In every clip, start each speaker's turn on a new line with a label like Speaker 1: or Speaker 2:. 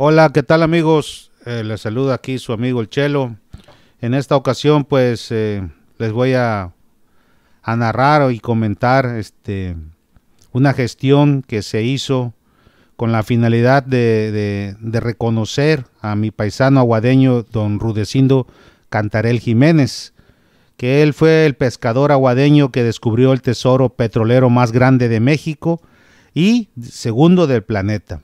Speaker 1: Hola, ¿qué tal amigos? Eh, les saluda aquí su amigo el Chelo. En esta ocasión pues eh, les voy a, narrar y comentar este, una gestión que se hizo con la finalidad de, de reconocer a mi paisano aguadeño don Rudecindo Cantarel Jiménez, que él fue el pescador aguadeño que descubrió el tesoro petrolero más grande de México y segundo del planeta.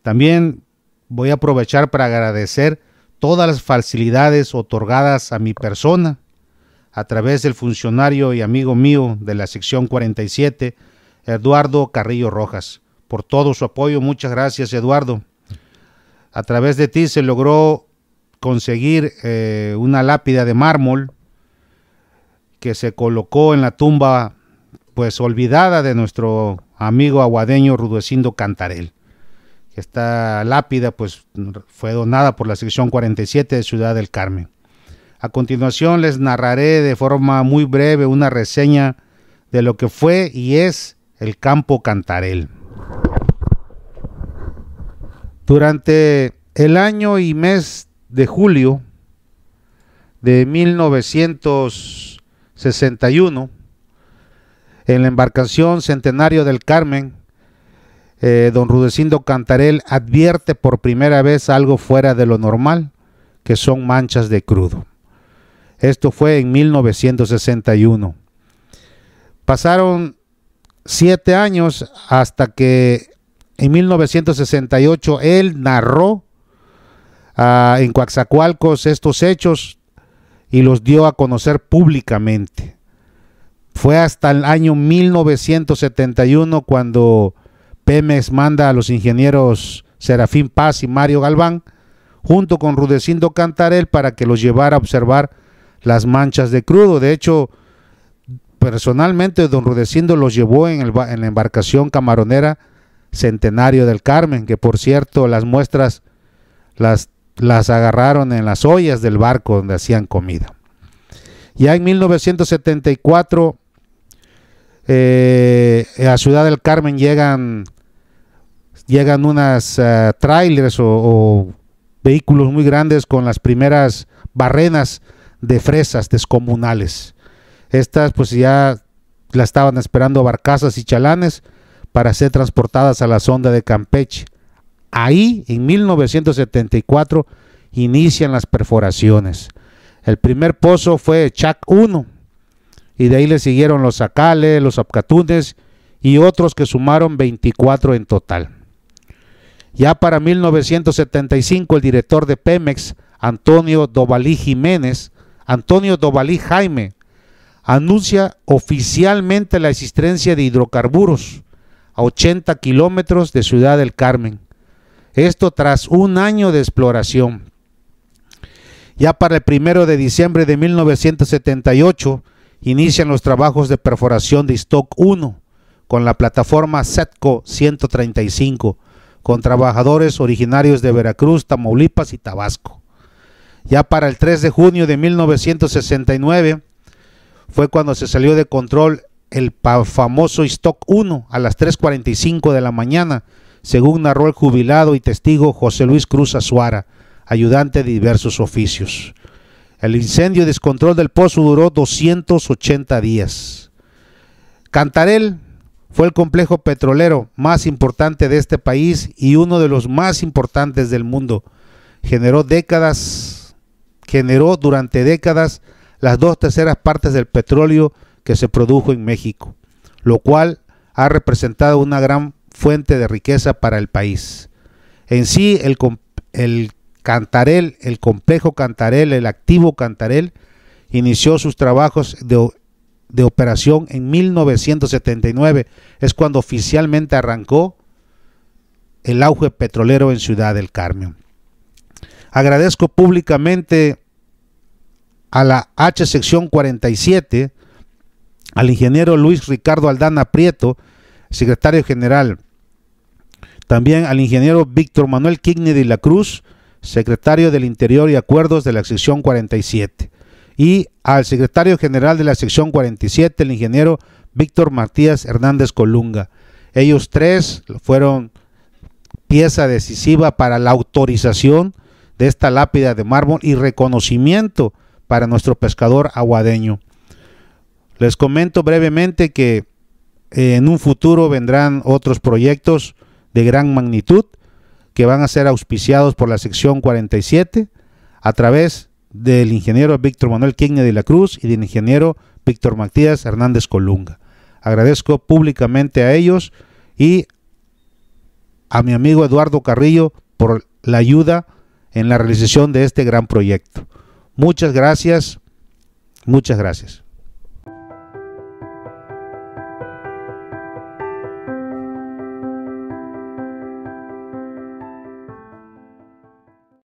Speaker 1: También voy a aprovechar para agradecer todas las facilidades otorgadas a mi persona a través del funcionario y amigo mío de la sección 47, Eduardo Carrillo Rojas, por todo su apoyo. Muchas gracias, Eduardo. A través de ti se logró conseguir eh, una lápida de mármol que se colocó en la tumba pues olvidada de nuestro amigo aguadeño Rudecindo Cantarel. Esta lápida pues, fue donada por la sección 47 de Ciudad del Carmen. A continuación les narraré de forma muy breve una reseña de lo que fue y es el campo Cantarel. Durante el año y mes de julio de 1961, en la embarcación Centenario del Carmen, eh, don Rudecindo Cantarel advierte por primera vez algo fuera de lo normal, que son manchas de crudo. Esto fue en 1961. Pasaron siete años hasta que en 1968 él narró ah, en Coaxacualcos estos hechos y los dio a conocer públicamente. Fue hasta el año 1971 cuando Pemex manda a los ingenieros Serafín Paz y Mario Galván, junto con Rudecindo Cantarel, para que los llevara a observar las manchas de crudo. De hecho, personalmente, don Rudecindo los llevó en, la embarcación camaronera Centenario del Carmen, que por cierto, las muestras las, las agarraron en las ollas del barco donde hacían comida. Ya en 1974 eh, a Ciudad del Carmen llegan, llegan unas eh, trailers o, vehículos muy grandes con las primeras barrenas de fresas descomunales. Estas pues ya la estaban esperando barcazas y chalanes para ser transportadas a la sonda de Campeche. Ahí, en 1974, inician las perforaciones. El primer pozo fue Chac 1, y de ahí le siguieron los Sacales, los Apcatunes y otros que sumaron 24 en total. Ya para 1975 el director de Pemex, Antonio dobalí Jiménez, Antonio dobalí Jaime, anuncia oficialmente la existencia de hidrocarburos a 80 kilómetros de Ciudad del Carmen. Esto tras un año de exploración. Ya para el primero de diciembre de 1978, inician los trabajos de perforación de stock 1 con la plataforma SETCO 135, con trabajadores originarios de Veracruz, Tamaulipas y Tabasco. Ya para el 3 de junio de 1969 fue cuando se salió de control el famoso stock 1 a las 3.45 de la mañana, según narró el jubilado y testigo José Luis Cruz Azuara, ayudante de diversos oficios. El incendio y descontrol del pozo duró 280 días. Cantarel fue el complejo petrolero más importante de este país y uno de los más importantes del mundo. Generó décadas, generó durante décadas las dos terceras partes del petróleo que se produjo en México, lo cual ha representado una gran fuente de riqueza para el país. En sí, el, el Cantarel, el complejo Cantarel, el activo Cantarel, inició sus trabajos de, operación en 1979. Es cuando oficialmente arrancó el auge petrolero en Ciudad del Carmen. Agradezco públicamente a la H sección 47, al ingeniero Luis Ricardo Aldana Prieto, secretario general, también al ingeniero Víctor Manuel Kigni de la Cruz, secretario del Interior y Acuerdos de la sección 47, y al secretario general de la sección 47, el ingeniero Víctor Matías Hernández Colunga. Ellos tres fueron pieza decisiva para la autorización de esta lápida de mármol y reconocimiento para nuestro pescador aguadeño. Les comento brevemente que eh, en un futuro vendrán otros proyectos de gran magnitud que van a ser auspiciados por la sección 47 a través del ingeniero Víctor Manuel Quigne de la Cruz y del ingeniero Víctor Matías Hernández Colunga. Agradezco públicamente a ellos y a mi amigo Eduardo Carrillo por la ayuda en la realización de este gran proyecto. Muchas gracias, muchas gracias.